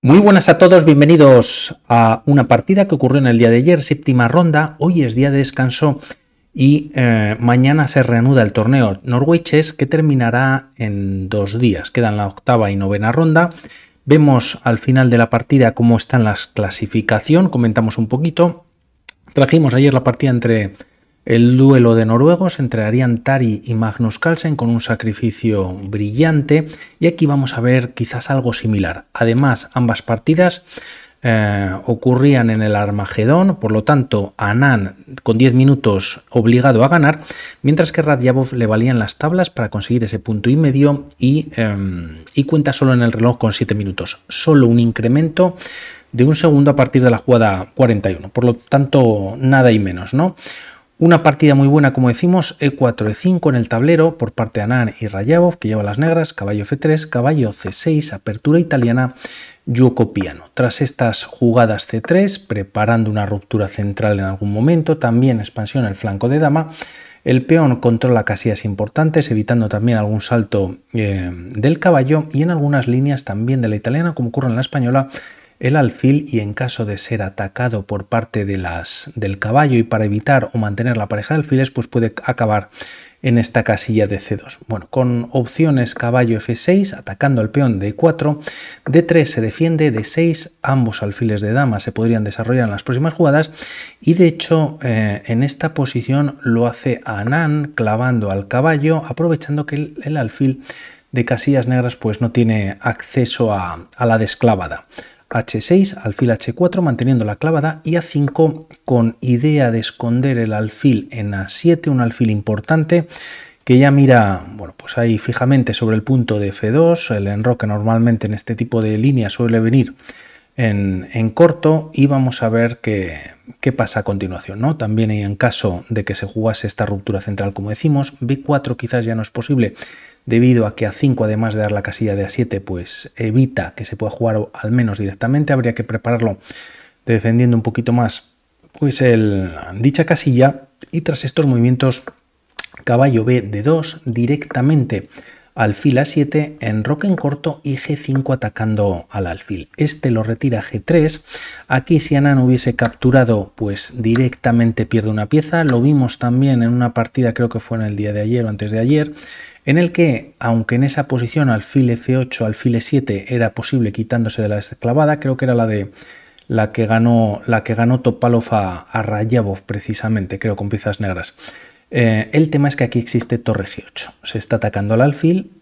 Muy buenas a todos, bienvenidos a una partida que ocurrió en el día de ayer, séptima ronda, hoy es día de descanso y eh, mañana se reanuda el torneo norwiches que terminará en dos días, quedan la octava y novena ronda. Vemos al final de la partida cómo están las clasificaciones, comentamos un poquito. Trajimos ayer la partida entre el duelo de noruegos entre Tari y Magnus Carlsen con un sacrificio brillante y aquí vamos a ver quizás algo similar. Además, ambas partidas eh, ocurrían en el Armagedón, por lo tanto, Anand con 10 minutos obligado a ganar, mientras que Radjabov le valían las tablas para conseguir ese punto y medio y, em, y cuenta solo en el reloj con 7 minutos, solo un incremento de un segundo a partir de la jugada 41, por lo tanto, nada y menos, ¿no? Una partida muy buena, como decimos, e4, e5 en el tablero por parte de Anán y Rayabov, que lleva las negras, caballo f3, caballo c6, apertura italiana, Yuco piano. Tras estas jugadas c3, preparando una ruptura central en algún momento, también expansión al flanco de dama, el peón controla casillas importantes, evitando también algún salto eh, del caballo y en algunas líneas también de la italiana, como ocurre en la española, el alfil y en caso de ser atacado por parte de las, del caballo y para evitar o mantener la pareja de alfiles, pues puede acabar en esta casilla de C2. Bueno, con opciones caballo F6 atacando al peón D4, D3 se defiende, D6 ambos alfiles de dama se podrían desarrollar en las próximas jugadas y de hecho eh, en esta posición lo hace Anán clavando al caballo aprovechando que el, alfil de casillas negras pues no tiene acceso a la desclavada. H6, alfil H4 manteniendo la clavada y A5 con idea de esconder el alfil en A7, un alfil importante que ya mira, bueno, pues ahí fijamente sobre el punto de F2, el enroque normalmente en este tipo de línea suele venir en, corto y vamos a ver qué, qué pasa a continuación. ¿no? También en caso de que se jugase esta ruptura central, como decimos, B4 quizás ya no es posible debido a que A5, además de dar la casilla de A7, pues evita que se pueda jugar al menos directamente. Habría que prepararlo defendiendo un poquito más pues el, dicha casilla y tras estos movimientos caballo B de 2 directamente alfil a7, enroque en corto y g5 atacando al alfil. Este lo retira g3. Aquí si Anan hubiese capturado, pues directamente pierde una pieza. Lo vimos también en una partida, creo que fue en el día de ayer o antes de ayer, en el que, aunque en esa posición alfil f8, alfil e7 era posible quitándose de la esclavada, creo que era la de la que ganó, la que ganó Topalov a, a Rayabov precisamente, creo, con piezas negras. Eh, el tema es que aquí existe torre G8. Se está atacando al alfil,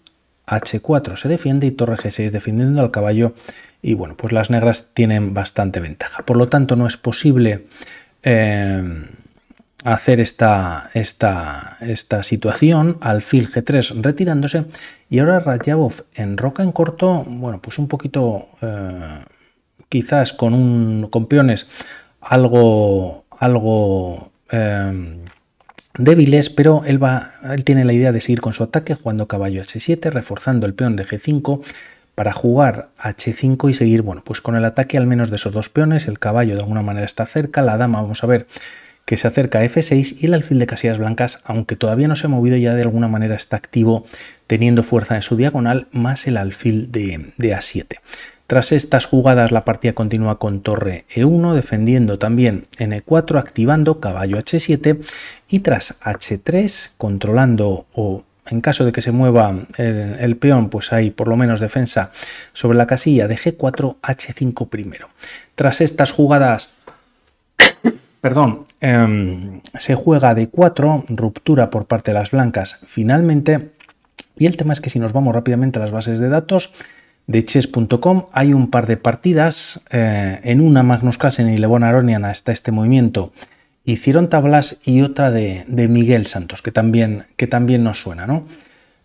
H4 se defiende y torre G6 defendiendo al caballo. Y bueno, pues las negras tienen bastante ventaja. Por lo tanto, no es posible eh, hacer esta, situación. Alfil G3 retirándose. Y ahora Radjabov en roca en corto, bueno, pues un poquito... Eh, quizás con un compiones peones algo algo débiles, pero él, va, él tiene la idea de seguir con su ataque jugando caballo h7, reforzando el peón de g5 para jugar h5 y seguir bueno, pues con el ataque al menos de esos dos peones, el caballo de alguna manera está cerca, la dama vamos a ver que se acerca a F6 y el alfil de casillas blancas, aunque todavía no se ha movido, ya de alguna manera está activo teniendo fuerza en su diagonal más el alfil de, A7. Tras estas jugadas la partida continúa con torre E1, defendiendo también N4, e activando caballo H7 y tras H3, controlando o en caso de que se mueva el, peón, pues hay por lo menos defensa sobre la casilla de G4, H5 primero. Tras estas jugadas perdón, em, se juega de 4, ruptura por parte de las blancas finalmente. Y el tema es que si nos vamos rápidamente a las bases de datos de chess.com, hay un par de partidas. Eh, en una Magnus Carlsen y Levon Aronian hasta este movimiento hicieron tablas y otra de, Miguel Santos, que también, que también nos suena, ¿no?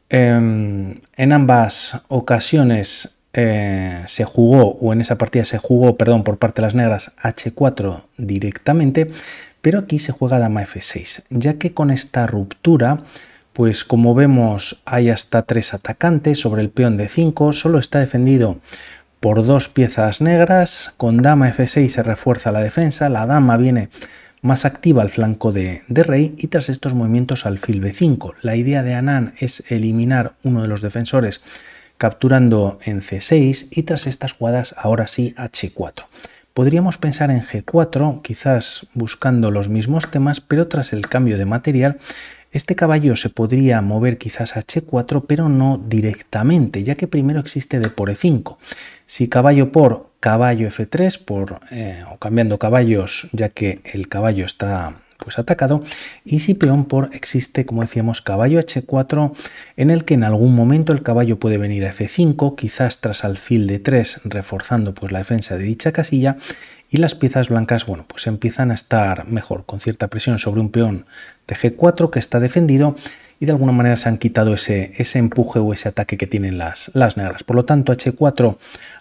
Em, en ambas ocasiones eh, se jugó, o en esa partida se jugó, perdón, por parte de las negras H4 directamente, pero aquí se juega dama F6, ya que con esta ruptura, pues como vemos hay hasta tres atacantes sobre el peón de 5, solo está defendido por dos piezas negras, con dama F6 se refuerza la defensa, la dama viene más activa al flanco de, rey y tras estos movimientos al fil B5. La idea de Anán es eliminar uno de los defensores capturando en C6 y tras estas jugadas ahora sí H4. Podríamos pensar en G4, quizás buscando los mismos temas, pero tras el cambio de material, este caballo se podría mover quizás a H4, pero no directamente, ya que primero existe de por E5. Si caballo por caballo F3, por, eh, o cambiando caballos, ya que el caballo está pues atacado y si peón por existe como decíamos caballo h4 en el que en algún momento el caballo puede venir a f5 quizás tras alfil de 3 reforzando pues la defensa de dicha casilla y las piezas blancas bueno pues empiezan a estar mejor con cierta presión sobre un peón de g4 que está defendido y de alguna manera se han quitado ese, ese empuje o ese ataque que tienen las, las negras. Por lo tanto, h4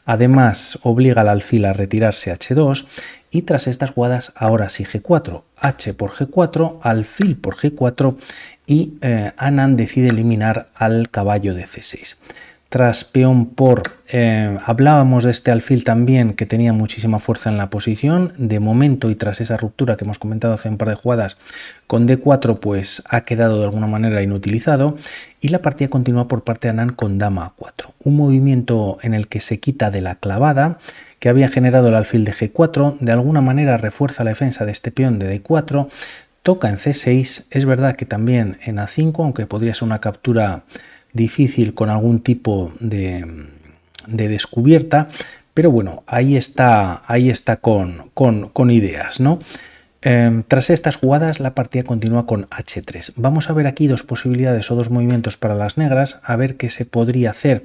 además obliga al alfil a retirarse h2 y tras estas jugadas ahora sí G4, H por G4, alfil por G4 y eh, Anand decide eliminar al caballo de C6 tras peón por. Eh, hablábamos de este alfil también que tenía muchísima fuerza en la posición. De momento y tras esa ruptura que hemos comentado hace un par de jugadas con D4 pues ha quedado de alguna manera inutilizado y la partida continúa por parte de Anand con dama A4. Un movimiento en el que se quita de la clavada que había generado el alfil de G4. De alguna manera refuerza la defensa de este peón de D4. Toca en C6. Es verdad que también en A5 aunque podría ser una captura difícil con algún tipo de, descubierta, pero bueno, ahí está, ahí está con, con, ideas, ¿no? Em, tras estas jugadas, la partida continúa con H3. Vamos a ver aquí dos posibilidades o dos movimientos para las negras, a ver qué se podría hacer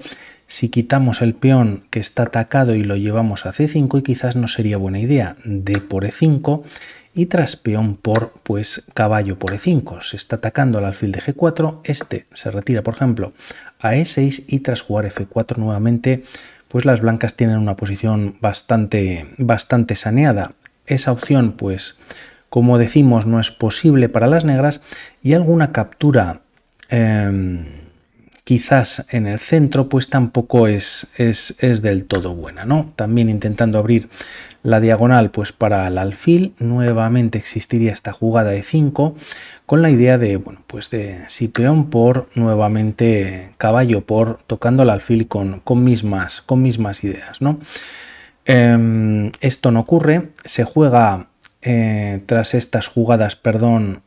si quitamos el peón que está atacado y lo llevamos a c5 y quizás no sería buena idea, d por e5 y tras peón por pues caballo por e5. Se está atacando al alfil de g4, este se retira por ejemplo a e6 y tras jugar f4 nuevamente pues las blancas tienen una posición bastante, bastante saneada. Esa opción pues como decimos no es posible para las negras y alguna captura... Em, quizás en el centro, pues tampoco es, es, es del todo buena, ¿no? También intentando abrir la diagonal, pues para el alfil, nuevamente existiría esta jugada de 5, con la idea de, bueno, pues de por, nuevamente caballo por, tocando el alfil con, con, mismas, con mismas ideas, ¿no? Em, esto no ocurre, se juega eh, tras estas jugadas, perdón,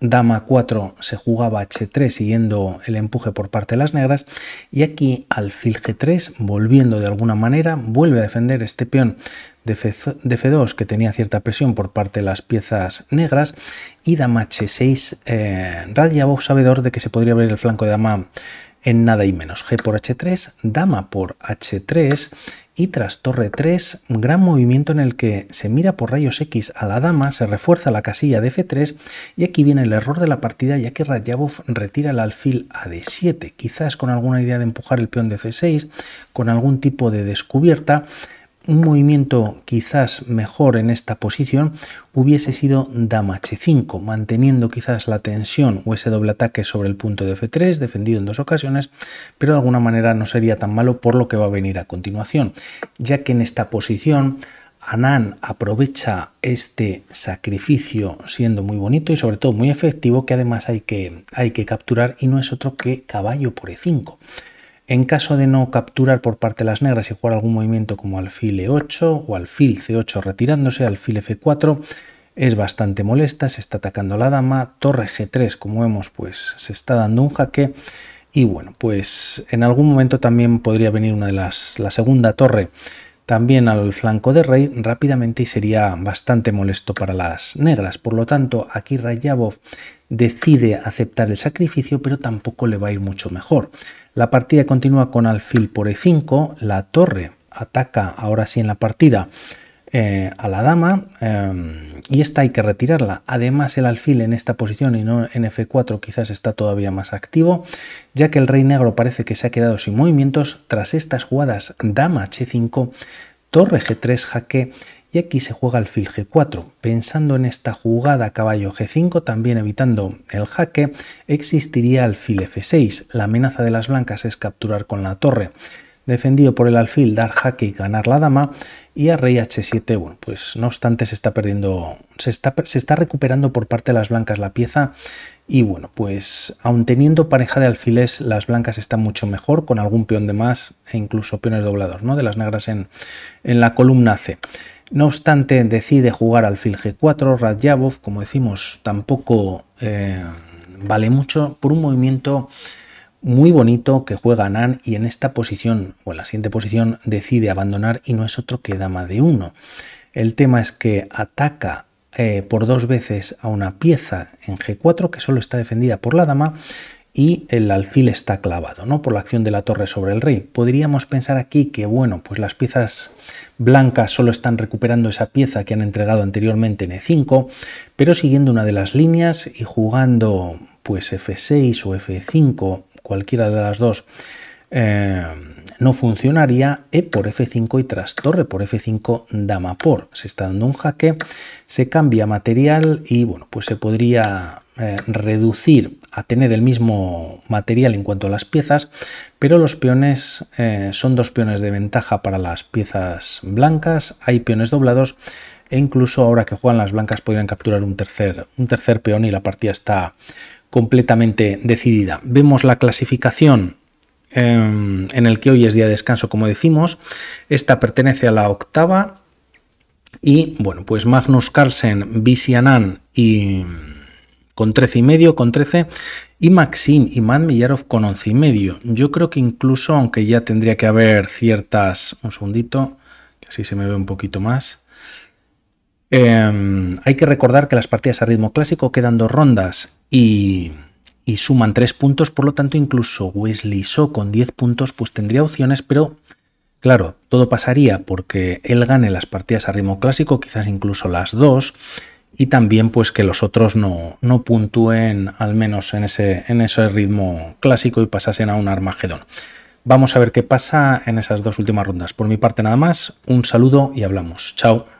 dama 4 se jugaba h3 siguiendo el empuje por parte de las negras y aquí alfil g3 volviendo de alguna manera vuelve a defender este peón de, f2 que tenía cierta presión por parte de las piezas negras y dama h6 eh, radiaba sabedor de que se podría abrir el flanco de dama en nada y menos g por h3 dama por h3 y tras torre 3, gran movimiento en el que se mira por rayos X a la dama, se refuerza la casilla de F3 y aquí viene el error de la partida ya que Radjabov retira el alfil a D7, quizás con alguna idea de empujar el peón de C6, con algún tipo de descubierta, un movimiento quizás mejor en esta posición hubiese sido dama h5, manteniendo quizás la tensión o ese doble ataque sobre el punto de f3, defendido en dos ocasiones, pero de alguna manera no sería tan malo por lo que va a venir a continuación, ya que en esta posición Anán aprovecha este sacrificio siendo muy bonito y sobre todo muy efectivo que además hay que, hay que capturar y no es otro que caballo por e5. En caso de no capturar por parte de las negras y jugar algún movimiento como alfil e8 o alfil c8 retirándose, alfil f4, es bastante molesta, se está atacando la dama, torre g3, como vemos, pues se está dando un jaque. Y bueno, pues en algún momento también podría venir una de las, la segunda torre también al flanco de rey rápidamente y sería bastante molesto para las negras. Por lo tanto, aquí Rayabov decide aceptar el sacrificio, pero tampoco le va a ir mucho mejor. La partida continúa con alfil por e5, la torre ataca ahora sí en la partida eh, a la dama em, y esta hay que retirarla. Además el alfil en esta posición y no en F4 quizás está todavía más activo, ya que el rey negro parece que se ha quedado sin movimientos tras estas jugadas dama H5, torre G3 jaque y aquí se juega alfil G4. Pensando en esta jugada caballo G5, también evitando el jaque, existiría alfil F6. La amenaza de las blancas es capturar con la torre defendido por el alfil, dar jaque y ganar la dama, y a rey h7, bueno, pues no obstante se está perdiendo, se está, se está recuperando por parte de las blancas la pieza y bueno, pues aun teniendo pareja de alfiles, las blancas están mucho mejor con algún peón de más e incluso peones doblados, ¿no? De las negras en, la columna C. No obstante, decide jugar alfil g4, Radjabov, como decimos, tampoco eh, vale mucho por un movimiento muy bonito que juega Nan y en esta posición o en la siguiente posición decide abandonar y no es otro que dama de 1. El tema es que ataca eh, por dos veces a una pieza en G4 que solo está defendida por la dama y el alfil está clavado ¿no? por la acción de la torre sobre el rey. Podríamos pensar aquí que bueno, pues las piezas blancas solo están recuperando esa pieza que han entregado anteriormente en E5, pero siguiendo una de las líneas y jugando pues F6 o F5 cualquiera de las dos, eh, no funcionaría, E por F5 y tras torre por F5, dama por. Se está dando un jaque, se cambia material y bueno, pues se podría eh, reducir a tener el mismo material en cuanto a las piezas, pero los peones eh, son dos peones de ventaja para las piezas blancas, hay peones doblados e incluso ahora que juegan las blancas podrían capturar un tercer, un tercer peón y la partida está completamente decidida. Vemos la clasificación em, en el que hoy es día de descanso, como decimos. Esta pertenece a la octava. Y bueno, pues Magnus Carlsen, Visianan y con 13 y medio, con 13 y Maxim y Man Millarov con 11 y medio. Yo creo que incluso, aunque ya tendría que haber ciertas, un segundito, así se me ve un poquito más, Em, hay que recordar que las partidas a ritmo clásico quedan dos rondas y, suman tres puntos, por lo tanto incluso Wesley So con 10 puntos pues tendría opciones, pero claro, todo pasaría porque él gane las partidas a ritmo clásico, quizás incluso las dos, y también pues que los otros no, no puntúen al menos en ese, en ese ritmo clásico y pasasen a un Armagedón. Vamos a ver qué pasa en esas dos últimas rondas. Por mi parte nada más, un saludo y hablamos. Chao.